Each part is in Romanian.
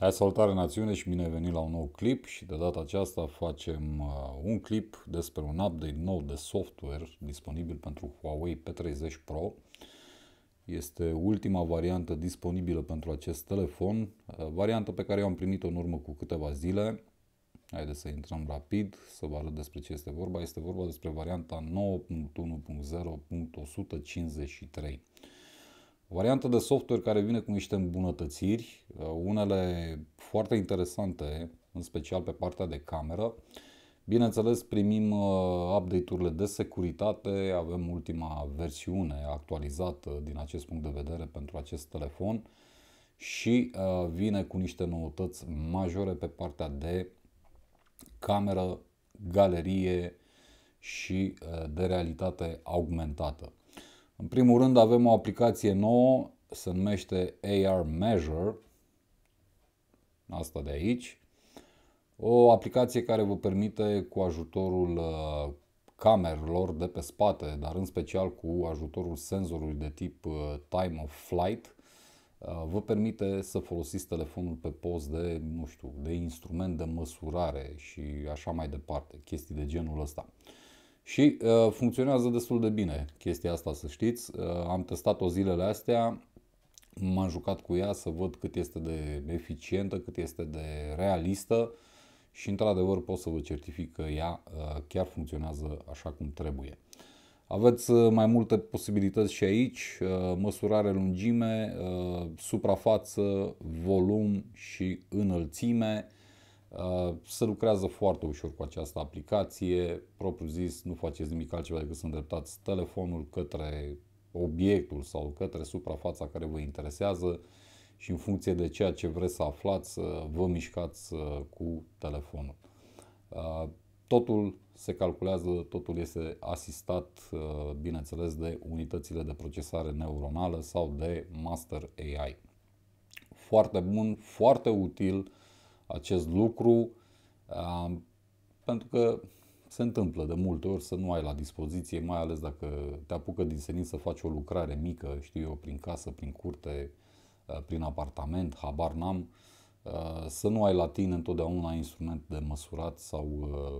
Hai salutare națiune și bine venit la un nou clip și de data aceasta facem uh, un clip despre un update nou de software disponibil pentru Huawei P30 Pro. Este ultima variantă disponibilă pentru acest telefon, uh, variantă pe care eu am primit-o în urmă cu câteva zile. Haideți să intrăm rapid să vă arăt despre ce este vorba. Este vorba despre varianta 9.1.0.153 variantă de software care vine cu niște îmbunătățiri, uh, unele foarte interesante, în special pe partea de cameră. Bineînțeles, primim uh, update-urile de securitate, avem ultima versiune actualizată din acest punct de vedere pentru acest telefon și uh, vine cu niște noutăți majore pe partea de cameră, galerie și de realitate augmentată. În primul rând avem o aplicație nouă, se numește AR Measure, asta de aici, o aplicație care vă permite cu ajutorul uh, camerelor de pe spate, dar în special cu ajutorul senzorului de tip uh, time of flight, uh, vă permite să folosiți telefonul pe post de, nu știu, de instrument de măsurare și așa mai departe, chestii de genul ăsta. Uh, și uh, funcționează destul de bine chestia asta, să știți. Uh, am testat-o zilele astea, m-am jucat cu ea să văd cât este de eficientă, cât este de realistă și într-adevăr pot să vă certific că ea uh, chiar funcționează așa cum trebuie. Aveți uh, mai multe posibilități și aici, uh, măsurare lungime, uh, suprafață, volum și înălțime. Uh, se lucrează foarte ușor cu această aplicație. Propriu zis, nu faceți nimic altceva decât să îndreptați telefonul către obiectul sau către suprafața care vă interesează și în funcție de ceea ce vreți să aflați, vă mișcați uh, cu telefonul. Uh, totul se calculează, totul este asistat, bineînțeles, de unitățile de procesare neuronală sau de Master AI. Foarte bun, foarte util acest lucru pentru că se întâmplă de multe ori să nu ai la dispoziție, mai ales dacă te apucă din senin să faci o lucrare mică, știu eu, prin casă, prin curte, uh, prin apartament, habar n-am, uh, să nu ai la tine întotdeauna instrument de măsurat sau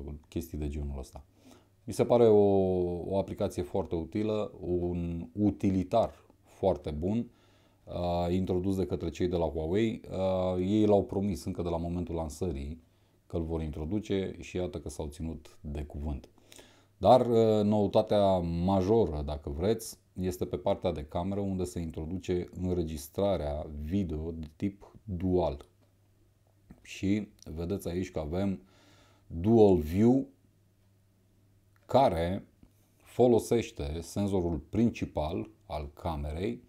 uh, chestii de genul ăsta. Mi se pare o, o aplicație foarte utilă, un utilitar foarte bun uh, introdus de către cei de la Huawei. Uh, ei l-au promis încă de la momentul lansării că îl vor introduce și iată că s-au ținut de cuvânt. Dar uh, noutatea majoră, dacă vreți, este pe partea de cameră unde se introduce înregistrarea video de tip dual. Și vedeți aici că avem Dual View care folosește senzorul principal al camerei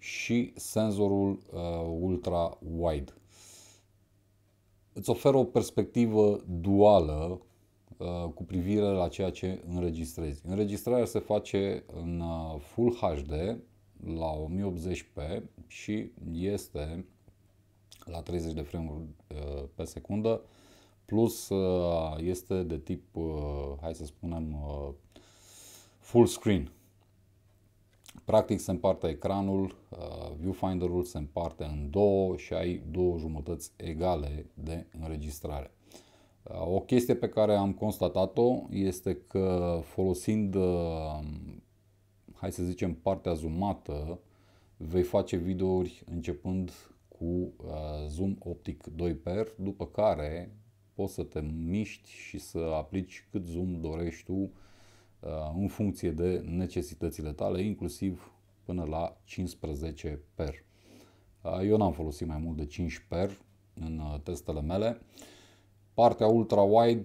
și senzorul uh, ultra-wide. Îți oferă o perspectivă duală uh, cu privire la ceea ce înregistrezi. Înregistrarea se face în uh, Full HD la 1080p și este la 30 de frame uh, pe secundă, plus uh, este de tip, uh, hai să spunem, uh, full screen. Practic se împarte ecranul, uh, viewfinder-ul se împarte în două și ai două jumătăți egale de înregistrare. Uh, o chestie pe care am constatat-o este că folosind, uh, hai să zicem, partea zoomată, vei face videouri începând cu zoom optic 2 x după care poți să te miști și să aplici cât zoom dorești tu Uh, în funcție de necesitățile tale, inclusiv până la 15 per. Uh, eu n-am folosit mai mult de 5 per în uh, testele mele. Partea ultra-wide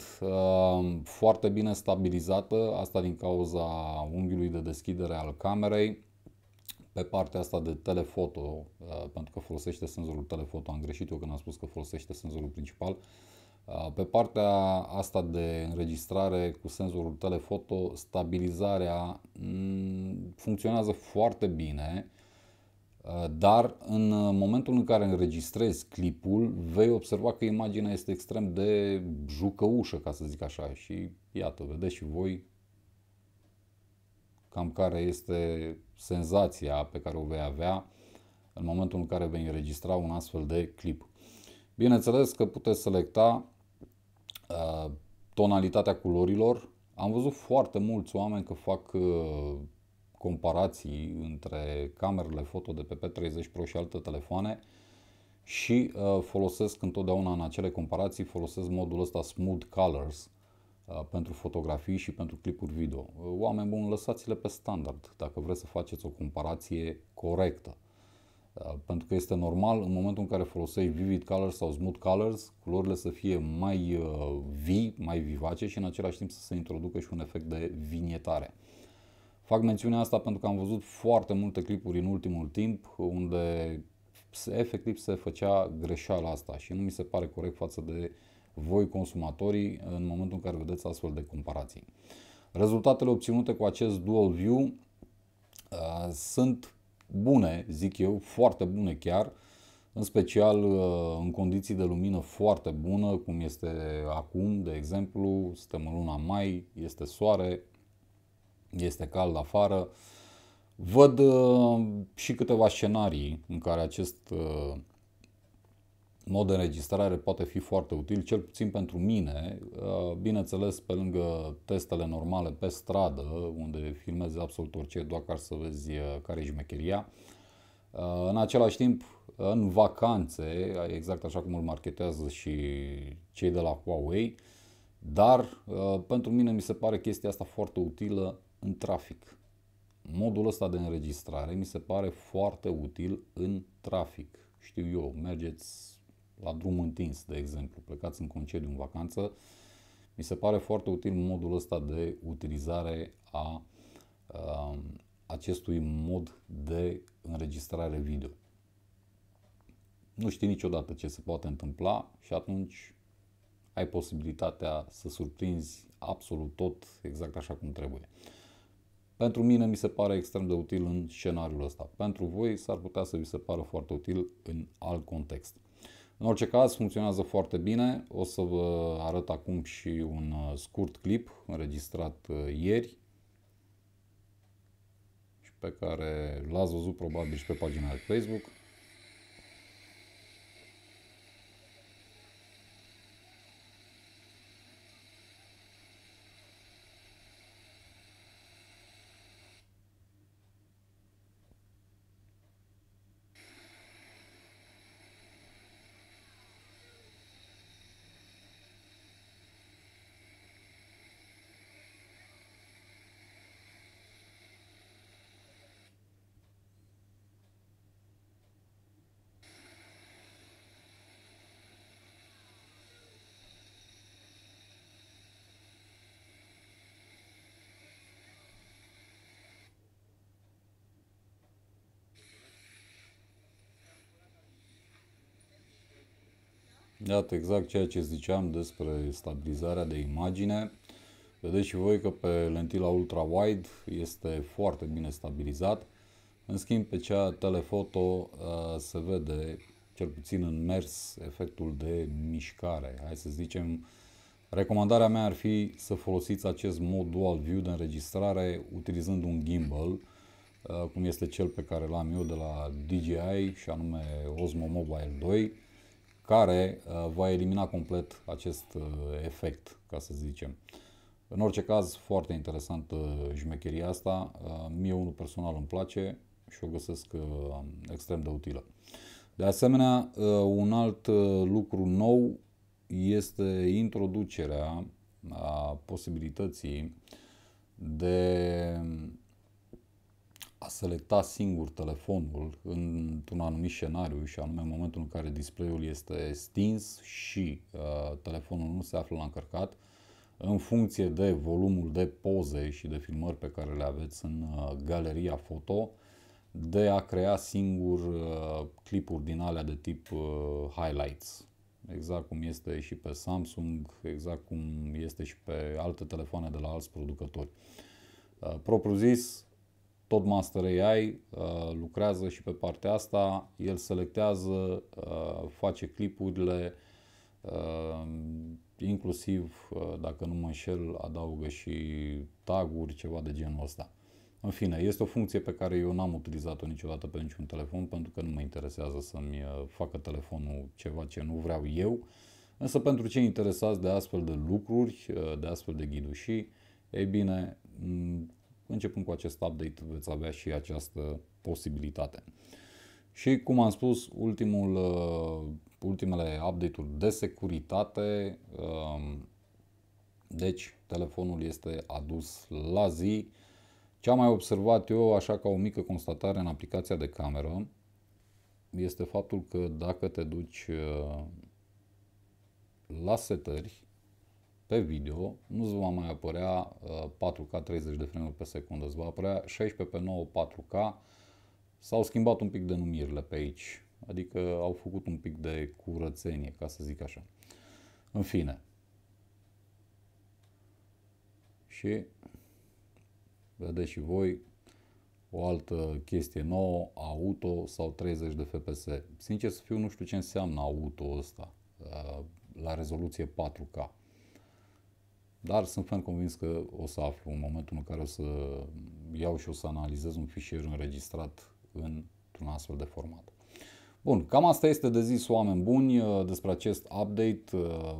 foarte bine stabilizată, asta din cauza unghiului de deschidere al camerei. Pe partea asta de telefoto, pentru că folosește senzorul telefoto, am greșit eu când am spus că folosește senzorul principal, pe partea asta de înregistrare cu senzorul telefoto, stabilizarea mm, funcționează foarte bine, dar în momentul în care înregistrezi clipul, vei observa că imaginea este extrem de jucăușă, ca să zic așa. Și iată, vedeți și voi cam care este senzația pe care o vei avea în momentul în care vei înregistra un astfel de clip. Bineînțeles că puteți selecta tonalitatea culorilor. Am văzut foarte mulți oameni că fac uh, comparații între camerele foto de pe P30 Pro și alte telefoane și uh, folosesc întotdeauna în acele comparații folosesc modul ăsta Smooth Colors uh, pentru fotografii și pentru clipuri video. Oameni buni, lăsați-le pe standard dacă vreți să faceți o comparație corectă. Uh, pentru că este normal în momentul în care folosești vivid colors sau smooth colors, culorile să fie mai uh, vii, mai vivace și în același timp să se introducă și un efect de vinietare. Fac mențiunea asta pentru că am văzut foarte multe clipuri în ultimul timp unde efectiv se făcea greșeala asta și nu mi se pare corect față de voi consumatorii în momentul în care vedeți astfel de comparații. Rezultatele obținute cu acest dual view uh, sunt bune, zic eu, foarte bune chiar, în special uh, în condiții de lumină foarte bună, cum este acum, de exemplu, suntem în luna mai, este soare, este cald afară. Văd uh, și câteva scenarii în care acest uh, mod de înregistrare poate fi foarte util, cel puțin pentru mine, uh, bineînțeles pe lângă testele normale pe stradă, unde filmezi absolut orice doar ca să vezi uh, care e șmecheria. Uh, în același timp, în vacanțe, exact așa cum îl marketează și cei de la Huawei, dar pentru mine mi se pare chestia asta foarte utilă în trafic. Modul ăsta de înregistrare mi se pare foarte util în trafic știu eu, mergeți la drum întins, de exemplu, plecați în concediu, în vacanță, mi se pare foarte util modul ăsta de utilizare a, a um, acestui mod de înregistrare video. Nu știi niciodată ce se poate întâmpla și atunci ai posibilitatea să surprinzi absolut tot exact așa cum trebuie. Pentru mine mi se pare extrem de util în scenariul ăsta. Pentru voi s-ar putea să vi se pară foarte util în alt context. În orice caz, funcționează foarte bine. O să vă arăt acum și un uh, scurt clip înregistrat uh, ieri și pe care l-ați văzut probabil și pe pagina de Facebook. Iată exact ceea ce ziceam despre stabilizarea de imagine. Vedeți și voi că pe lentila ultra-wide este foarte bine stabilizat. În schimb, pe cea telefoto uh, se vede, cel puțin în mers, efectul de mișcare. Hai să zicem, recomandarea mea ar fi să folosiți acest mod dual view de înregistrare utilizând un gimbal, uh, cum este cel pe care l-am eu de la DJI și anume Osmo Mobile 2 care uh, va elimina complet acest uh, efect, ca să zicem. În orice caz, foarte interesantă uh, jmecheria asta. Mie unul personal îmi place și o găsesc extrem de utilă. De asemenea, un alt lucru nou este introducerea a posibilității de a selecta singur telefonul într-un anumit scenariu și anume în momentul în care display-ul este stins și uh, telefonul nu se află la încărcat, în funcție de volumul de poze și de filmări pe care le aveți în uh, galeria foto, de a crea singur uh, clipuri din alea de tip uh, highlights. Exact cum este și pe Samsung, exact cum este și pe alte telefoane de la alți producători. Uh, propriu zis, tot Master AI uh, lucrează și pe partea asta, el selectează, uh, face clipurile, uh, inclusiv, uh, dacă nu mă înșel, adaugă și taguri, ceva de genul ăsta. În fine, este o funcție pe care eu n-am utilizat-o niciodată pe niciun telefon, pentru că nu mă interesează să-mi uh, facă telefonul ceva ce nu vreau eu. Însă pentru cei interesați de astfel de lucruri, uh, de astfel de ghidușii, ei bine, Începând cu acest update veți avea și această posibilitate. Și cum am spus, ultimul, uh, ultimele update-uri de securitate, um, deci telefonul este adus la zi. Ce am mai observat eu, așa ca o mică constatare în aplicația de cameră, este faptul că dacă te duci uh, la setări, pe video nu îți va mai apărea 4K uh, 30 de frame pe secundă, îți va apărea 16 pe 9 4K. S-au schimbat un pic denumirile pe aici, adică au făcut un pic de curățenie, ca să zic așa. În fine. Și vedeți și voi o altă chestie nouă, auto sau 30 de FPS. Sincer să fiu, nu știu ce înseamnă auto ăsta uh, la rezoluție 4K. Dar sunt ferm convins că o să aflu în momentul în care o să iau și o să analizez un fișier înregistrat într-un astfel de format. Bun, cam asta este de zis oameni buni uh, despre acest update 1.5.3 uh,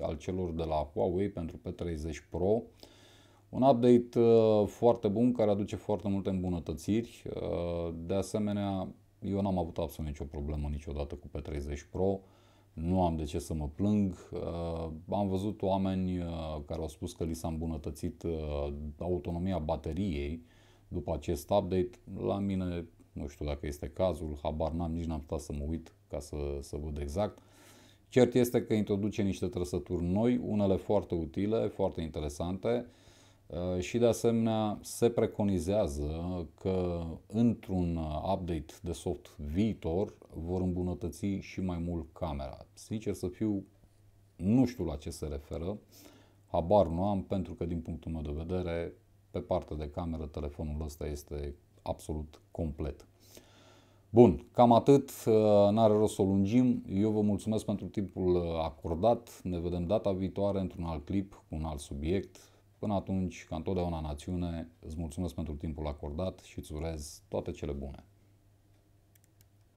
al celor de la Huawei pentru P30 Pro. Un update uh, foarte bun care aduce foarte multe îmbunătățiri. De asemenea, eu n-am avut absolut nicio problemă niciodată cu P30 Pro nu am de ce să mă plâng. Uh, am văzut oameni uh, care au spus că li s-a îmbunătățit uh, autonomia bateriei după acest update. La mine nu știu dacă este cazul, habar n-am, nici n-am putut să mă uit ca să, să văd exact. Cert este că introduce niște trăsături noi, unele foarte utile, foarte interesante, Uh, și de asemenea se preconizează că într-un update de soft viitor vor îmbunătăți și mai mult camera. Sincer să fiu, nu știu la ce se referă, habar nu am, pentru că din punctul meu de vedere, pe partea de cameră, telefonul ăsta este absolut complet. Bun, cam atât, uh, n-are rost să o lungim. Eu vă mulțumesc pentru timpul uh, acordat. Ne vedem data viitoare într-un alt clip cu un alt subiect. Până atunci, ca întotdeauna națiune, îți mulțumesc pentru timpul acordat și îți urez toate cele bune.